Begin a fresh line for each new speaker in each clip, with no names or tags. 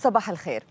صباح الخير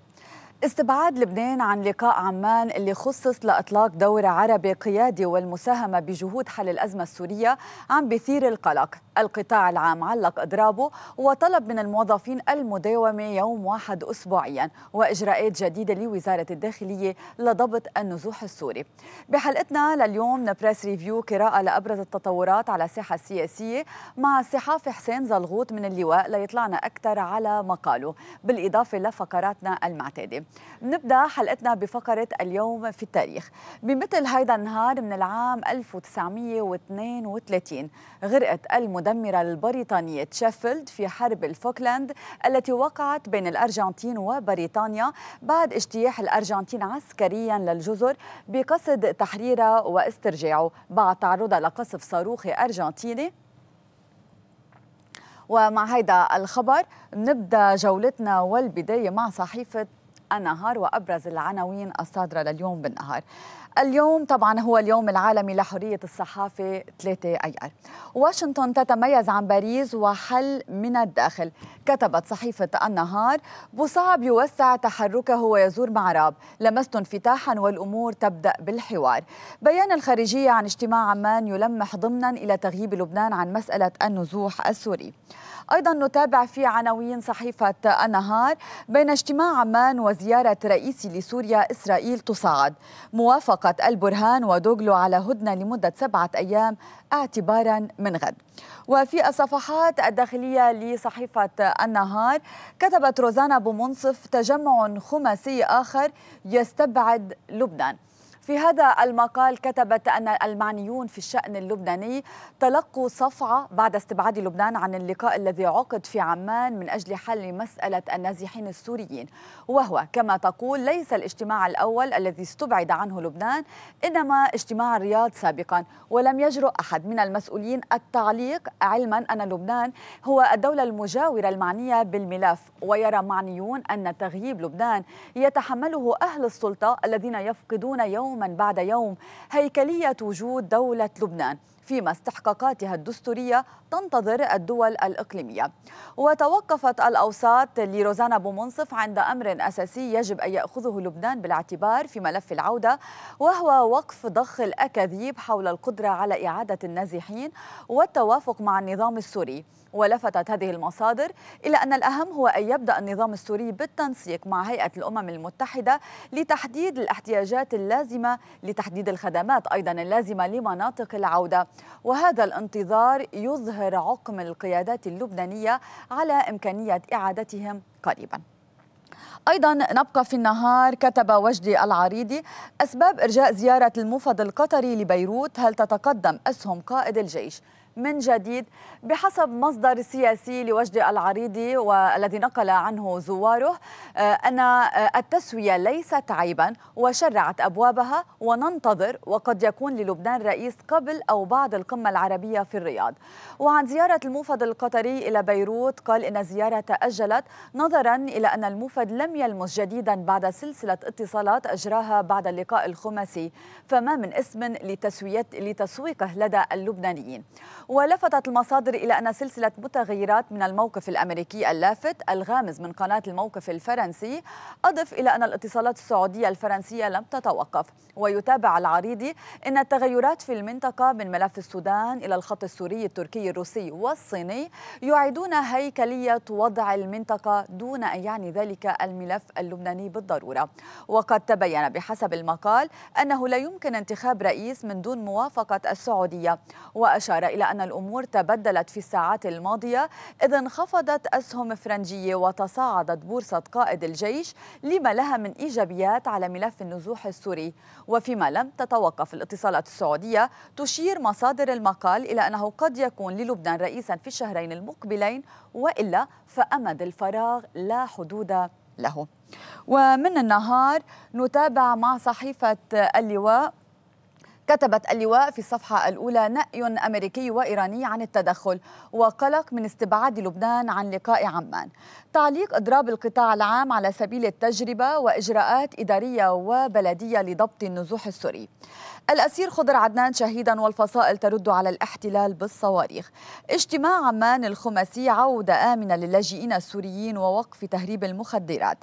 استبعاد لبنان عن لقاء عمان اللي خصص لاطلاق دور عربي قيادي والمساهمه بجهود حل الازمه السوريه عم بيثير القلق القطاع العام علق إضرابه وطلب من الموظفين المداومة يوم واحد أسبوعيا وإجراءات جديدة لوزارة الداخلية لضبط النزوح السوري بحلقتنا لليوم نبريس ريفيو قراءة لأبرز التطورات على الساحة السياسية مع الصحافي حسين زلغوط من اللواء ليطلعنا أكثر على مقاله بالإضافة لفقراتنا المعتادة نبدأ حلقتنا بفقرة اليوم في التاريخ بمثل هيدا النهار من العام 1932 غرقت المدن المتدمرة البريطانية شيفيلد في حرب الفوكلاند التي وقعت بين الأرجنتين وبريطانيا بعد اجتياح الأرجنتين عسكريا للجزر بقصد تحريرها واسترجاعه بعد تعرضها لقصف صاروخي أرجنتيني ومع هيدا الخبر نبدأ جولتنا والبداية مع صحيفة النهار وأبرز العناوين الصادرة لليوم بالنهار اليوم طبعا هو اليوم العالمي لحرية الصحافة 3 أيار واشنطن تتميز عن باريس وحل من الداخل كتبت صحيفة النهار بوصعب يوسع تحركه ويزور معراب لمست انفتاحا والأمور تبدأ بالحوار بيان الخارجية عن اجتماع عمان يلمح ضمنا إلى تغييب لبنان عن مسألة النزوح السوري أيضا نتابع في عناوين صحيفة النهار بين اجتماع عمان وزيارة رئيسي لسوريا إسرائيل تصعد موافقة البرهان ودوغلو على هدنة لمدة سبعة أيام اعتبارا من غد وفي الصفحات الداخلية لصحيفة النهار كتبت روزانا بومنصف تجمع خماسي آخر يستبعد لبنان في هذا المقال كتبت أن المعنيون في الشأن اللبناني تلقوا صفعة بعد استبعاد لبنان عن اللقاء الذي عقد في عمان من أجل حل مسألة النازحين السوريين وهو كما تقول ليس الاجتماع الأول الذي استبعد عنه لبنان إنما اجتماع الرياض سابقا ولم يجرؤ أحد من المسؤولين التعليق علما أن لبنان هو الدولة المجاورة المعنية بالملف ويرى معنيون أن تغييب لبنان يتحمله أهل السلطة الذين يفقدون يوم يوما بعد يوم هيكليه وجود دوله لبنان فيما استحقاقاتها الدستورية تنتظر الدول الإقليمية وتوقفت الأوساط لروزانا بومنصف عند أمر أساسي يجب أن يأخذه لبنان بالاعتبار في ملف العودة وهو وقف ضخ الأكاذيب حول القدرة على إعادة النازحين والتوافق مع النظام السوري ولفتت هذه المصادر إلى أن الأهم هو أن يبدأ النظام السوري بالتنسيق مع هيئة الأمم المتحدة لتحديد الاحتياجات اللازمة لتحديد الخدمات أيضا اللازمة لمناطق العودة وهذا الانتظار يظهر عقم القيادات اللبنانية على إمكانية إعادتهم قريباً أيضا نبقى في النهار كتب وجدي العريضي أسباب إرجاء زيارة المفوض القطري لبيروت هل تتقدم أسهم قائد الجيش؟ من جديد بحسب مصدر سياسي لوجد العريضي والذي نقل عنه زواره آه، أن آه، التسوية ليست عيبا وشرعت أبوابها وننتظر وقد يكون للبنان رئيس قبل أو بعد القمة العربية في الرياض وعن زيارة الموفد القطري إلى بيروت قال إن الزيارة تأجلت نظرا إلى أن الموفد لم يلمس جديدا بعد سلسلة اتصالات أجراها بعد اللقاء الخماسي فما من اسم لتسويته لتسويقه لدى اللبنانيين ولفتت المصادر إلى أن سلسلة متغيرات من الموقف الأمريكي اللافت الغامز من قناة الموقف الفرنسي أضف إلى أن الاتصالات السعودية الفرنسية لم تتوقف ويتابع العريضي أن التغيرات في المنطقة من ملف السودان إلى الخط السوري التركي الروسي والصيني يعيدون هيكلية وضع المنطقة دون أن يعني ذلك الملف اللبناني بالضرورة وقد تبين بحسب المقال أنه لا يمكن انتخاب رئيس من دون موافقة السعودية وأشار إلى أن أن الأمور تبدلت في الساعات الماضية إذ انخفضت أسهم فرنجية وتصاعدت بورصة قائد الجيش لما لها من إيجابيات على ملف النزوح السوري وفيما لم تتوقف الاتصالات السعودية تشير مصادر المقال إلى أنه قد يكون للبنان رئيسا في الشهرين المقبلين وإلا فأمد الفراغ لا حدود له ومن النهار نتابع مع صحيفة اللواء كتبت اللواء في الصفحة الأولى نأي أمريكي وإيراني عن التدخل وقلق من استبعاد لبنان عن لقاء عمان تعليق إضراب القطاع العام على سبيل التجربة وإجراءات إدارية وبلدية لضبط النزوح السوري الأسير خضر عدنان شهيدا والفصائل ترد على الاحتلال بالصواريخ اجتماع عمان الخماسي عودة آمنة للاجئين السوريين ووقف تهريب المخدرات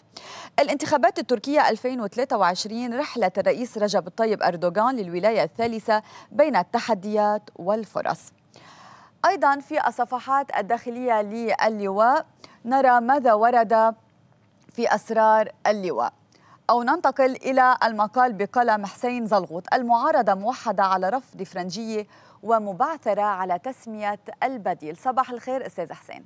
الانتخابات التركية 2023 رحلة الرئيس رجب الطيب أردوغان للولاية الثالثة بين التحديات والفرص أيضا في الصفحات الداخلية للواء نرى ماذا ورد في أسرار اللواء أو ننتقل إلى المقال بقلم حسين زلغوط المعارضة موحدة على رفض فرنجية ومبعثرة على تسمية البديل صباح الخير أستاذ حسين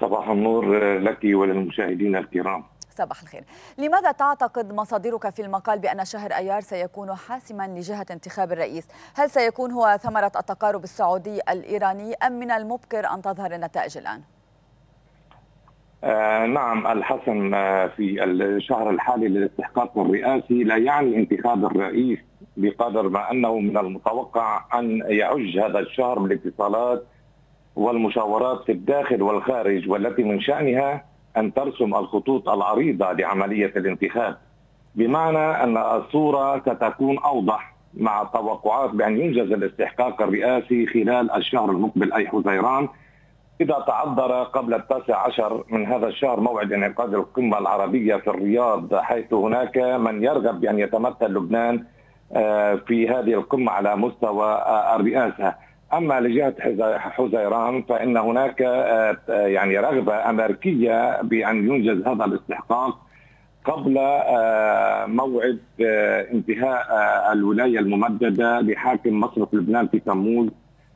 صباح النور لك وللمشاهدين الكرام
صباح الخير لماذا تعتقد مصادرك في المقال بأن شهر أيار سيكون حاسما لجهة انتخاب الرئيس هل سيكون هو ثمرة التقارب السعودي الإيراني أم من المبكر أن تظهر النتائج الآن؟
آه، نعم الحسم آه، في الشهر الحالي للاستحقاق الرئاسي لا يعني انتخاب الرئيس بقدر ما انه من المتوقع ان يعج هذا الشهر بالاتصالات والمشاورات في الداخل والخارج والتي من شانها ان ترسم الخطوط العريضه لعمليه الانتخاب بمعنى ان الصوره ستكون اوضح مع التوقعات بان ينجز الاستحقاق الرئاسي خلال الشهر المقبل اي حزيران إذا تعذر قبل التاسع عشر من هذا الشهر موعد انعقاد القمة العربية في الرياض حيث هناك من يرغب بأن يتمثل لبنان آه، في هذه القمة على مستوى آه، الرئاسة أما لجهة حزيران فإن هناك آه، يعني رغبة أمريكية بأن ينجز هذا الاستحقاق قبل موعد انتهاء الولاية الممددة لحاكم مصر في لبنان في تموز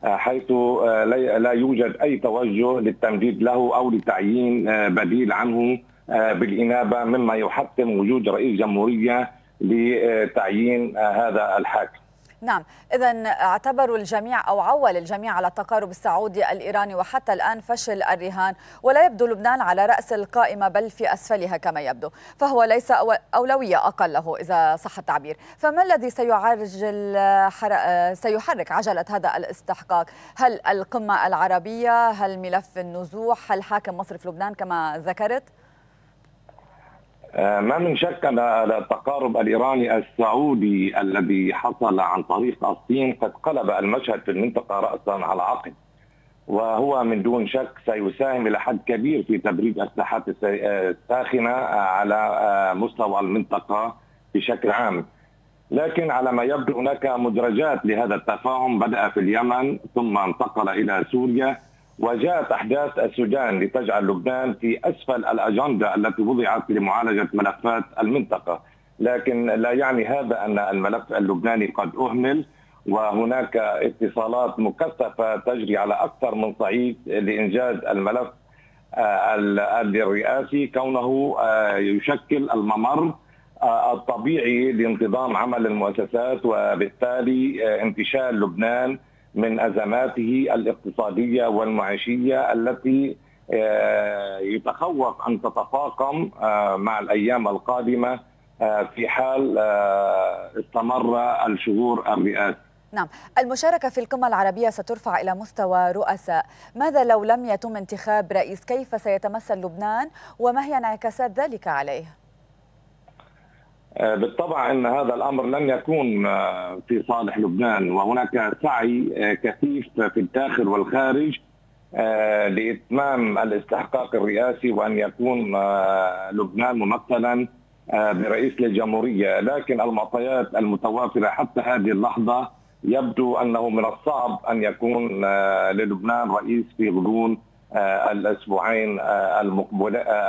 حيث آه، لا يوجد أي توجه للتمديد له أو لتعيين آه، بديل عنه آه، بالإنابة مما يحتم وجود رئيس جمهورية لتعيين هذا الحاكم
نعم إذا اعتبروا الجميع أو عول الجميع على التقارب السعودي الإيراني وحتى الآن فشل الرهان ولا يبدو لبنان على رأس القائمة بل في أسفلها كما يبدو فهو ليس أولوية أقل له إذا صح التعبير فما الذي سيعرجل سيحرك عجلة هذا الاستحقاق هل القمة العربية هل ملف النزوح هل حاكم مصرف لبنان كما ذكرت؟
آه، ما من شك ان التقارب الايراني السعودي الذي حصل عن طريق الصين قد قلب المشهد في المنطقه راسا على عقب وهو من دون شك سيساهم الى حد كبير في تبريد الساحات آه، الساخنه آه، على مستوى المنطقه بشكل عام. لكن على ما يبدو هناك مدرجات لهذا التفاهم بدا في اليمن ثم انتقل الى سوريا وجاءت احداث السودان لتجعل لبنان في اسفل الاجنده التي وضعت لمعالجه ملفات المنطقه، لكن لا يعني هذا ان الملف اللبناني قد اهمل وهناك اتصالات مكثفه تجري على اكثر من صعيد لانجاز الملف آه، الرئاسي كونه آه، يشكل الممر آه، الطبيعي لانتظام عمل المؤسسات وبالتالي انتشال لبنان من ازماته الاقتصاديه والمعيشيه التي آه، يتخوف ان تتفاقم آه، مع الايام القادمه آه، في حال استمر الشهور الرئاسي.
نعم، المشاركة في القمة العربية سترفع إلى مستوى رؤساء، ماذا لو لم يتم انتخاب رئيس؟ كيف سيتمثل لبنان؟ وما هي انعكاسات ذلك عليه؟
آه، بالطبع ان هذا الامر لن يكون آه، في صالح لبنان وهناك سعي آه، كثيف في الداخل والخارج لاتمام الاستحقاق الرئاسي وان يكون لبنان ممثلا برئيس للجمهوريه، لكن المعطيات المتوافره حتى هذه اللحظه يبدو انه من الصعب ان يكون للبنان رئيس في غضون الاسبوعين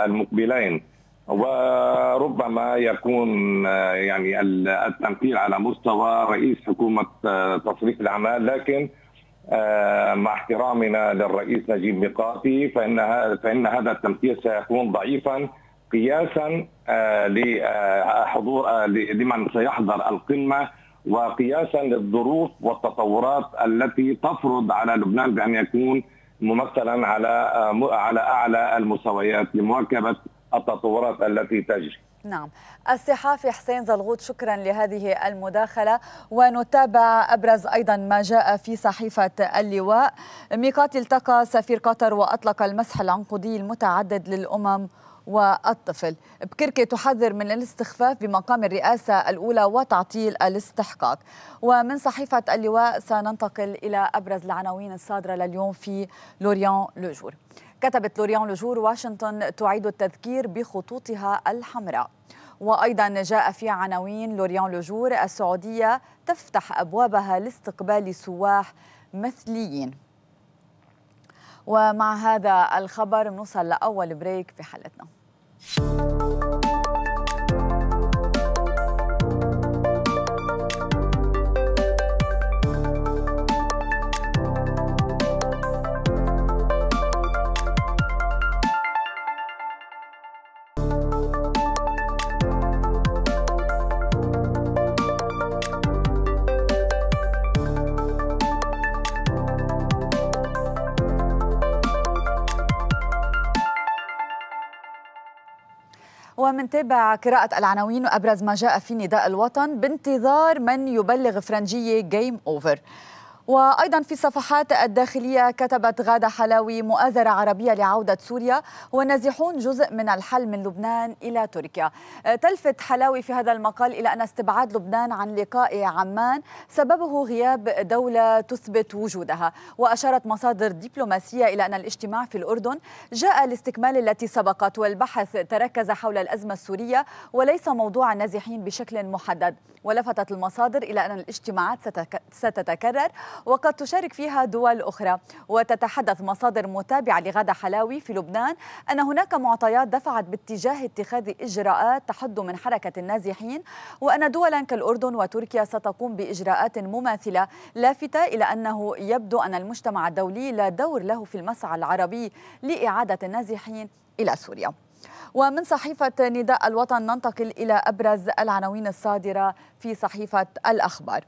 المقبلين. وربما يكون آه، يعني التنقيل على مستوى رئيس حكومه آه، تصريف الاعمال لكن آه، مع احترامنا للرئيس نجيب ميقاتي فان فان هذا التمثيل سيكون ضعيفا قياسا لحضور لمن سيحضر القمه وقياسا للظروف والتطورات التي تفرض على لبنان بان يكون ممثلا على على اعلى المستويات لمواكبه التطورات التي تجري
نعم الصحافي حسين زلغوط شكرا لهذه المداخلة ونتابع أبرز أيضا ما جاء في صحيفة اللواء ميقات التقى سفير قطر وأطلق المسح العنقودي المتعدد للأمم والطفل بكركي تحذر من الاستخفاف بمقام الرئاسة الأولى وتعطيل الاستحقاق ومن صحيفة اللواء سننتقل إلى أبرز العناوين الصادرة لليوم في لوريان لوجور كتبت لوريان لوجور واشنطن تعيد التذكير بخطوطها الحمراء وأيضا جاء في عناوين لوريان لوجور السعودية تفتح أبوابها لاستقبال سواح مثليين ومع هذا الخبر بنوصل لأول بريك بحلقتنا ومنتابع قراءة العناوين وأبرز ما جاء في نداء الوطن بانتظار من يبلغ فرنجية جيم أوفر وأيضا في الصفحات الداخلية كتبت غادة حلاوي مؤازرة عربية لعودة سوريا والنازحون جزء من الحل من لبنان إلى تركيا أه، تلفت حلاوي في هذا المقال إلى أن استبعاد لبنان عن لقاء عمان سببه غياب دولة تثبت وجودها وأشارت مصادر دبلوماسية إلى أن الاجتماع في الأردن جاء لاستكمال التي سبقت والبحث تركز حول الأزمة السورية وليس موضوع النازحين بشكل محدد ولفتت المصادر إلى أن الاجتماعات ستتكرر وقد تشارك فيها دول أخرى وتتحدث مصادر متابعة لغادة حلاوي في لبنان أن هناك معطيات دفعت باتجاه اتخاذ إجراءات تحد من حركة النازحين وأن دولا كالأردن وتركيا ستقوم بإجراءات مماثلة لافتة إلى أنه يبدو أن المجتمع الدولي لا دور له في المسعى العربي لإعادة النازحين إلى سوريا ومن صحيفة نداء الوطن ننتقل إلى أبرز العناوين الصادرة في صحيفة الأخبار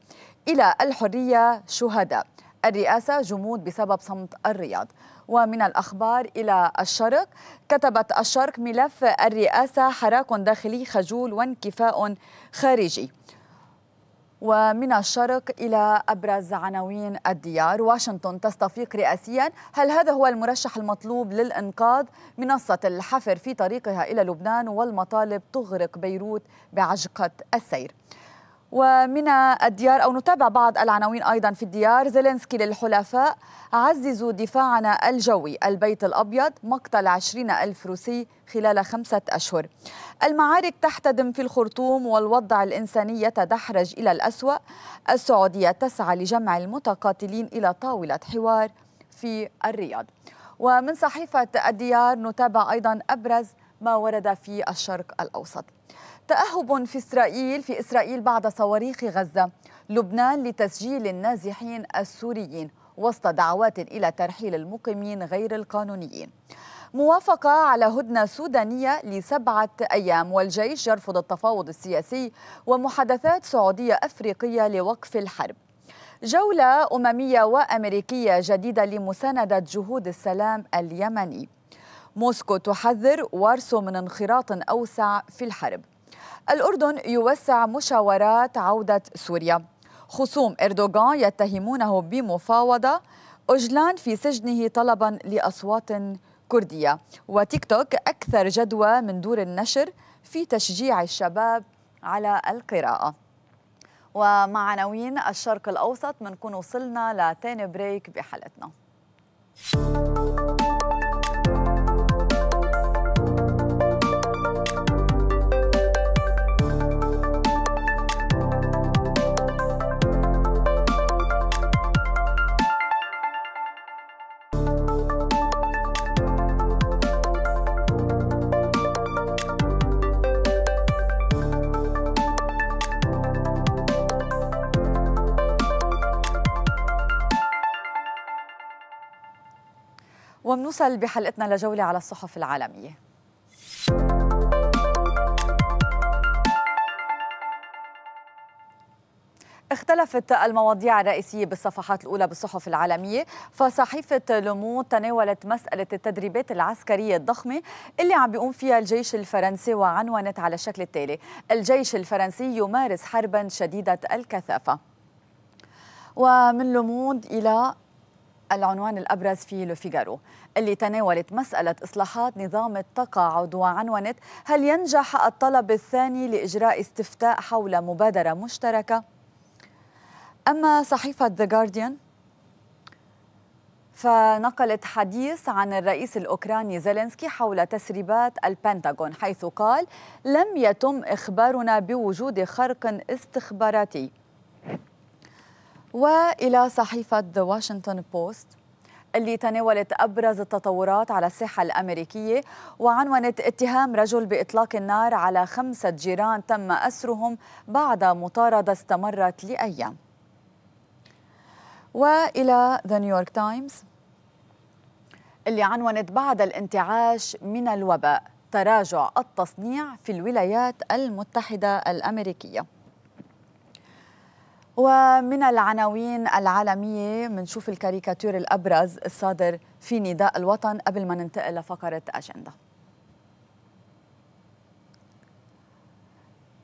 إلى الحرية شهداء الرئاسة جمود بسبب صمت الرياض ومن الأخبار إلى الشرق كتبت الشرق ملف الرئاسة حراك داخلي خجول وانكفاء خارجي ومن الشرق إلى أبرز عناوين الديار واشنطن تستفيق رئاسيا هل هذا هو المرشح المطلوب للإنقاذ منصة الحفر في طريقها إلى لبنان والمطالب تغرق بيروت بعجقة السير ومن الديار أو نتابع بعض العناوين أيضا في الديار زيلينسكي للحلفاء عززوا دفاعنا الجوي البيت الأبيض مقتل عشرين ألف روسي خلال خمسة أشهر المعارك تحتدم في الخرطوم والوضع الإنساني يتدحرج إلى الأسوأ السعودية تسعى لجمع المتقاتلين إلى طاولة حوار في الرياض ومن صحيفة الديار نتابع أيضا أبرز ما ورد في الشرق الأوسط تأهب في إسرائيل في إسرائيل بعد صواريخ غزة لبنان لتسجيل النازحين السوريين وسط دعوات إلى ترحيل المقيمين غير القانونيين موافقة على هدنة سودانية لسبعة أيام والجيش يرفض التفاوض السياسي ومحادثات سعودية أفريقية لوقف الحرب جولة أممية وأمريكية جديدة لمساندة جهود السلام اليمني موسكو تحذر وارسو من انخراط أوسع في الحرب الأردن يوسع مشاورات عودة سوريا خصوم إردوغان يتهمونه بمفاوضة أجلان في سجنه طلبا لأصوات كردية وتيك توك أكثر جدوى من دور النشر في تشجيع الشباب على القراءة ومع عناوين الشرق الأوسط منكون وصلنا لتاني بريك بحلقتنا وبنوصل بحلقتنا لجولة على الصحف العالمية اختلفت المواضيع الرئيسية بالصفحات الأولى بالصحف العالمية فصحيفة لومو تناولت مسألة التدريبات العسكرية الضخمة اللي عم بيقوم فيها الجيش الفرنسي وعنونت على الشكل التالي الجيش الفرنسي يمارس حربا شديدة الكثافة ومن لومود إلى العنوان الأبرز في لوفيغارو اللي تناولت مسألة إصلاحات نظام التقاعد وعنونت هل ينجح الطلب الثاني لإجراء استفتاء حول مبادرة مشتركة؟ أما صحيفة The Guardian فنقلت حديث عن الرئيس الأوكراني زيلينسكي حول تسريبات البنتاغون حيث قال لم يتم إخبارنا بوجود خرق استخباراتي وإلى صحيفة The Washington Post اللي تناولت أبرز التطورات على الساحة الأمريكية وعنونت اتهام رجل بإطلاق النار على خمسة جيران تم أسرهم بعد مطاردة استمرت لأيام وإلى ذا نيويورك تايمز اللي عنونت بعد الانتعاش من الوباء تراجع التصنيع في الولايات المتحدة الأمريكية ومن العناوين العالمية منشوف الكاريكاتير الأبرز الصادر في نداء الوطن قبل ما ننتقل لفقرة أجندة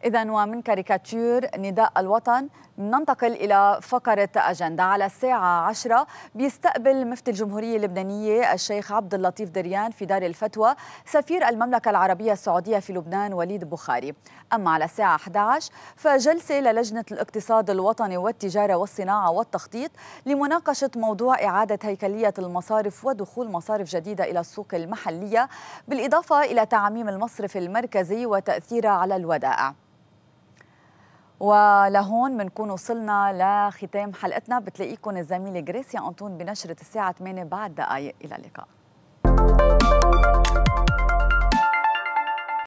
إذا ومن كاريكاتير نداء الوطن ننتقل إلى فقرة أجندة على الساعة 10 بيستقبل مفتي الجمهورية اللبنانية الشيخ عبد اللطيف دريان في دار الفتوى سفير المملكة العربية السعودية في لبنان وليد بخاري أما على الساعة 11 فجلسة للجنة الاقتصاد الوطني والتجارة والصناعة والتخطيط لمناقشة موضوع إعادة هيكلية المصارف ودخول مصارف جديدة إلى السوق المحلية بالإضافة إلى تعميم المصرف المركزي وتأثيره على الودائع ولهون بنكون وصلنا لختام حلقتنا بتلاقيكم الزميله جريسيا انطون بنشره الساعه 8 بعد دقائق الى اللقاء